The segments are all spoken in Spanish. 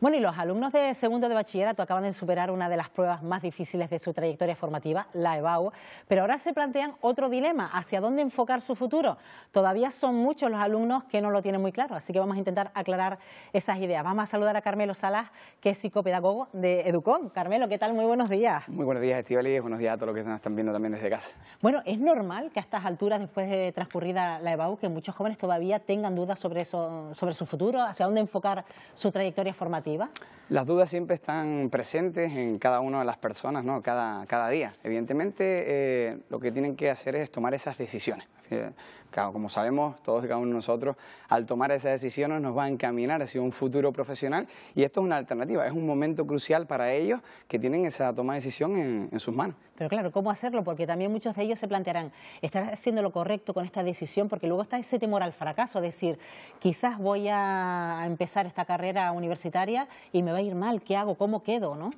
Bueno, y los alumnos de segundo de bachillerato acaban de superar una de las pruebas más difíciles de su trayectoria formativa, la EBAU, pero ahora se plantean otro dilema, hacia dónde enfocar su futuro. Todavía son muchos los alumnos que no lo tienen muy claro, así que vamos a intentar aclarar esas ideas. Vamos a saludar a Carmelo Salas, que es psicopedagogo de Educón. Carmelo, ¿qué tal? Muy buenos días. Muy buenos días, Estivali, buenos días a todos los que nos están viendo también desde casa. Bueno, es normal que a estas alturas, después de transcurrida la EBAU, que muchos jóvenes todavía tengan dudas sobre, sobre su futuro, hacia dónde enfocar su trayectoria formativa. Las dudas siempre están presentes en cada una de las personas, ¿no? cada, día. Evidentemente, eh, lo que tienen que hacer es tomar esas decisiones como sabemos todos y cada uno de nosotros, al tomar esas decisiones nos va a encaminar hacia un futuro profesional y esto es una alternativa, es un momento crucial para ellos que tienen esa toma de decisión en, sus manos. Pero claro, ¿cómo hacerlo? Porque también muchos de ellos se plantearán, ¿estar haciendo lo correcto con esta decisión? Porque luego está ese temor al fracaso, decir, quizás voy a empezar esta carrera universitaria y me va a ir mal, ¿qué hago? ¿Cómo quedo? ¿no?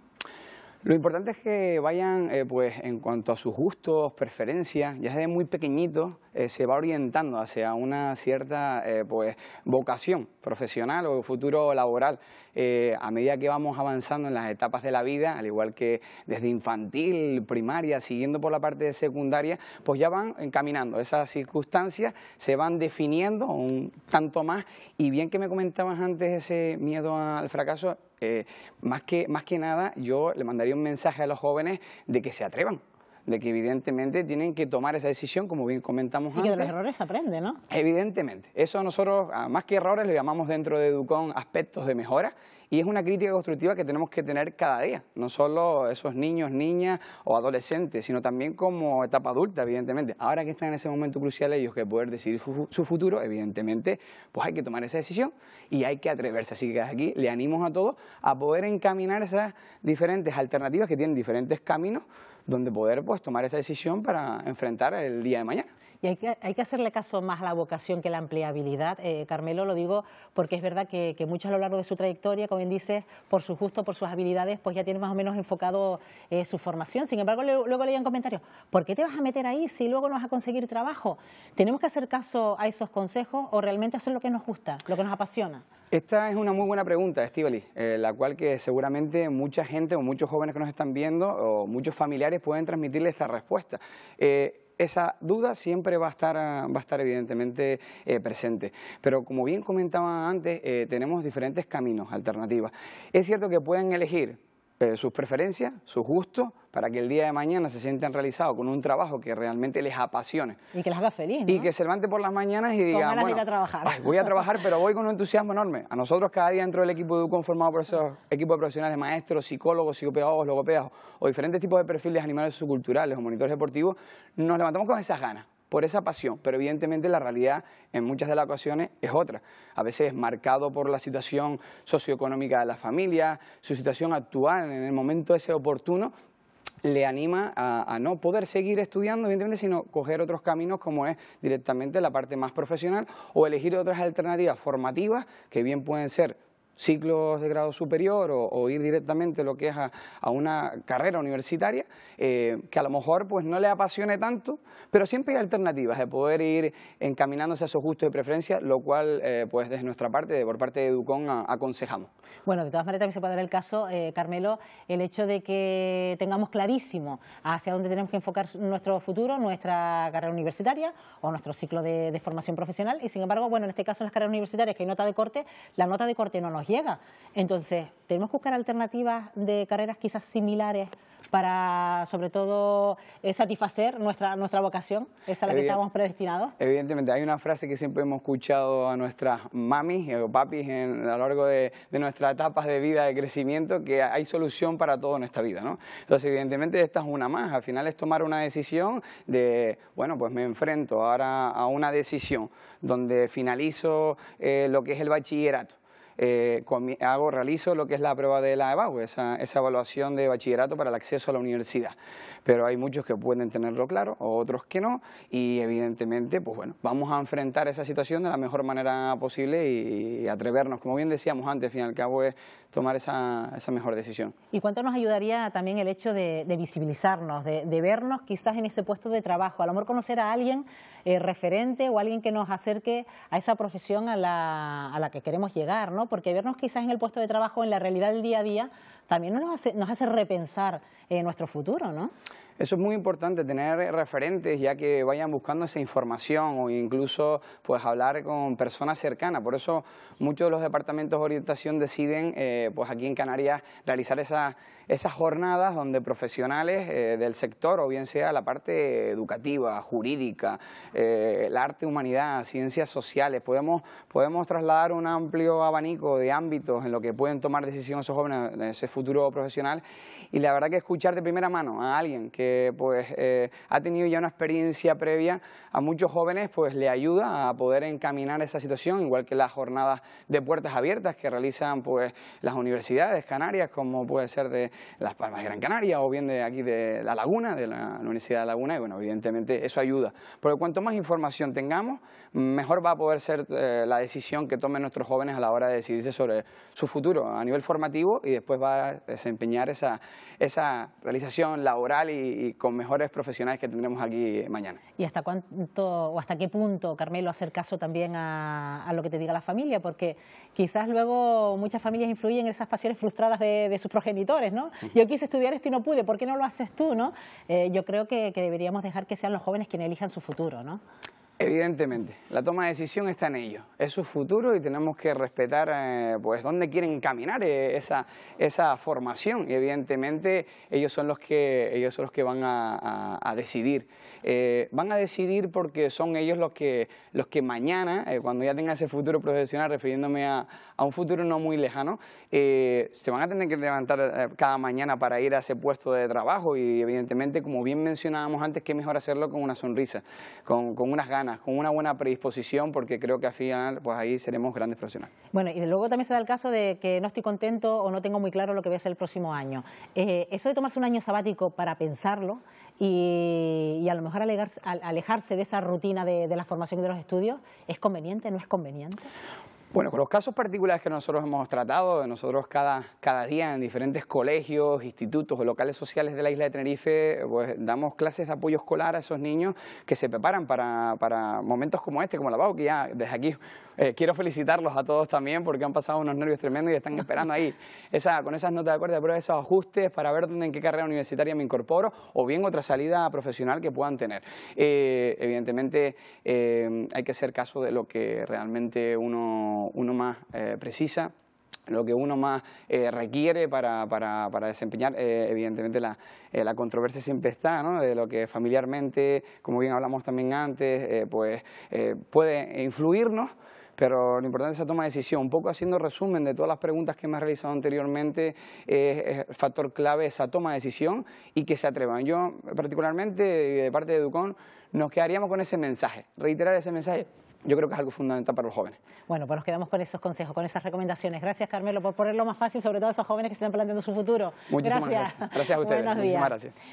Lo importante es que vayan, eh, pues, en cuanto a sus gustos, preferencias, ya desde muy pequeñito eh, se va orientando hacia una cierta, eh, pues, vocación profesional o futuro laboral. a medida que vamos avanzando en las etapas de la vida, al igual que desde infantil, primaria, siguiendo por la parte de secundaria, pues ya van encaminando esas circunstancias, se van definiendo un tanto más. Y bien que me comentabas antes ese miedo al fracaso, más, que, más que nada, yo le mandaría un mensaje a los jóvenes de que se atrevan, de que evidentemente tienen que tomar esa decisión, como bien comentamos y antes. Y que de los errores se aprende, ¿no? Evidentemente. Eso nosotros, ah, más que errores, lo llamamos dentro de Educon aspectos de mejora y es una crítica constructiva que tenemos que tener cada día, no solo esos niños, niñas o adolescentes, sino también como etapa adulta, evidentemente. Ahora que están en ese momento crucial ellos que poder decidir su futuro, evidentemente, pues hay que tomar esa decisión y hay que atreverse. Así que aquí le animo a todos a poder encaminar esas diferentes alternativas que tienen diferentes caminos donde poder pues, tomar esa decisión para enfrentar el día de mañana. Y hay que, hacerle caso más a la vocación que a la empleabilidad. Eh, Carmelo, lo digo porque es verdad que, muchos a lo largo de su trayectoria, como bien dices, por su gusto, por sus habilidades, pues ya tiene más o menos enfocado eh, su formación. Sin embargo, le, luego en comentarios, ¿por qué te vas a meter ahí si luego no vas a conseguir trabajo? ¿Tenemos que hacer caso a esos consejos o realmente hacer lo que nos gusta, lo que nos apasiona? Esta es una muy buena pregunta, Estivali, eh, la cual que seguramente mucha gente o muchos jóvenes que nos están viendo o muchos familiares pueden transmitirle esta respuesta esa duda siempre va a estar, ah, evidentemente eh, presente. Pero como bien comentaba antes, eh, tenemos diferentes caminos, alternativas. Es cierto que pueden elegir sus preferencias, sus gustos, para que el día de mañana se sientan realizados con un trabajo que realmente les apasione. Y que les haga feliz, Y que se levante por las mañanas y diga, bueno, a trabajar. voy a trabajar, pero voy con un entusiasmo enorme. A nosotros cada día dentro del equipo de UCON conformado por esos equipos de profesionales, maestros, psicólogos, psicopedagogos, logopedas o diferentes tipos de perfiles animales subculturales o monitores deportivos, nos levantamos con esas ganas por esa pasión, pero evidentemente la realidad en muchas de las ocasiones es otra. A veces marcado por la situación socioeconómica de la familia, su situación actual en el momento ese oportuno, le anima a, a, no poder seguir estudiando, evidentemente, sino coger otros caminos como es directamente la parte más profesional o elegir otras alternativas formativas que bien pueden ser ciclos de grado superior o, ir directamente lo que es a, una carrera universitaria eh, que a lo mejor pues no le apasione tanto, pero siempre hay alternativas de poder ir encaminándose a esos gustos de preferencia lo cual eh, pues desde nuestra parte, por parte de Educon, aconsejamos. Bueno, de todas maneras también se puede dar el caso, eh, Carmelo, el hecho de que tengamos clarísimo hacia dónde tenemos que enfocar nuestro futuro, nuestra carrera universitaria o nuestro ciclo de, de formación profesional y sin embargo, bueno, en este caso en las carreras universitarias que hay nota de corte, la nota de corte no nos llega. Entonces, tenemos que buscar alternativas de carreras quizás similares para, sobre todo, eh, satisfacer nuestra, nuestra vocación, esa a la que estamos predestinados? Evidentemente, hay una frase que siempre hemos escuchado a nuestras mamis y papis a lo largo de, nuestras etapas de vida, de crecimiento, que hay solución para todo en esta vida, ¿no? Entonces, evidentemente, esta es una más. Al final es tomar una decisión de, bueno, pues me enfrento ahora a una decisión donde finalizo eh, lo que es el bachillerato eh, hago, realizo lo que es la prueba de la EBAU, esa, evaluación de bachillerato para el acceso a la universidad. Pero hay muchos que pueden tenerlo claro, otros que no, y evidentemente, pues bueno, vamos a enfrentar esa situación de la mejor manera posible y, atrevernos. Como bien decíamos antes, al fin y al cabo es tomar esa, esa, mejor decisión. ¿Y cuánto nos ayudaría también el hecho de, visibilizarnos, de, de vernos quizás en ese puesto de trabajo? A lo mejor conocer a alguien eh, referente o alguien que nos acerque a esa profesión a la, a la, que queremos llegar, ¿no? Porque vernos quizás en el puesto de trabajo, en la realidad del día a día, también nos hace, nos hace repensar eh, nuestro futuro, ¿no? Eso es muy importante, tener referentes ya que vayan buscando esa información o incluso pues hablar con personas cercanas. Por eso muchos de los departamentos de orientación deciden eh, pues aquí en Canarias realizar esas, esas jornadas donde profesionales eh, del sector o bien sea la parte educativa, jurídica, eh, el arte, humanidad, ciencias sociales, podemos, podemos trasladar un amplio abanico de ámbitos en lo que pueden tomar decisiones esos jóvenes, ese futuro profesional y la verdad que escuchar de primera mano a alguien que pues, eh, ha tenido ya una experiencia previa, a muchos jóvenes pues, le ayuda a poder encaminar esa situación, igual que las jornadas de puertas abiertas que realizan pues, las universidades canarias, como puede ser de Las Palmas de Gran Canaria o bien de aquí de La Laguna, de la Universidad de Laguna, y bueno, evidentemente eso ayuda. Porque cuanto más información tengamos, mejor va a poder ser eh, la decisión que tomen nuestros jóvenes a la hora de decidirse sobre su futuro a nivel formativo y después va a desempeñar esa, esa realización laboral y y, con mejores profesionales que tendremos aquí eh, mañana. ¿Y hasta cuánto o hasta qué punto, Carmelo, hacer caso también a, lo que te diga la familia? Porque quizás luego muchas familias influyen en esas pasiones frustradas de, sus progenitores, ¿no? Yo quise estudiar esto y no pude, ¿por qué no lo haces tú, no? Eh, yo creo que, que deberíamos dejar que sean los jóvenes quienes elijan su futuro, ¿no? Evidentemente, la toma de decisión está en ellos, es su futuro y tenemos que respetar eh, pues dónde quieren caminar eh, esa, esa, formación y evidentemente ellos son los que, ellos son los que van a, decidir. Eh, van a decidir porque son ellos los que, los que mañana, cuando ya tengan ese futuro profesional, refiriéndome a, un futuro no muy lejano, se van a tener que levantar cada mañana para ir a ese puesto de trabajo y evidentemente, como bien mencionábamos antes, es mejor hacerlo con una sonrisa, con unas ganas con una buena predisposición, porque creo que al final, pues ahí seremos grandes profesionales. Bueno, y luego también se da el caso de que no estoy contento o no tengo muy claro lo que voy a hacer el próximo año. Eh, eso de tomarse un año sabático para pensarlo y, a lo mejor alejarse, de esa rutina de, de la formación y de los estudios, ¿es conveniente? ¿No es conveniente? Bueno, con los casos particulares que nosotros hemos tratado, nosotros cada, cada día en diferentes colegios, institutos o locales sociales de la isla de Tenerife, pues damos clases de apoyo escolar a esos niños que se preparan para, momentos como este, como la Pau, que ya desde aquí eh, quiero felicitarlos a todos también porque han pasado unos nervios tremendos y están esperando ahí esa, con esas notas de acuerdo, pero esos ajustes para ver dónde, en qué carrera universitaria me incorporo o bien otra salida profesional que puedan tener. Eh, evidentemente eh, hay que hacer caso de lo que realmente uno uno, más eh, precisa lo que uno más eh, requiere para, desempeñar, eh, evidentemente la, controversia siempre está, ¿no? de lo que familiarmente, como bien hablamos también antes, pues, puede influirnos, pero lo importante es esa toma de decisión. Un poco haciendo resumen de todas las preguntas que me realizado anteriormente, es el factor clave esa toma de decisión y que se atrevan. Yo particularmente, de parte de Ducón, nos quedaríamos con ese mensaje, reiterar ese mensaje yo creo que es algo fundamental para los jóvenes. Bueno, pues nos quedamos con esos consejos, con esas recomendaciones. Gracias, Carmelo, por ponerlo más fácil, sobre todo a esos jóvenes que se están planteando su futuro. Muchísimas gracias. Gracias, a ustedes. Muchísimas gracias.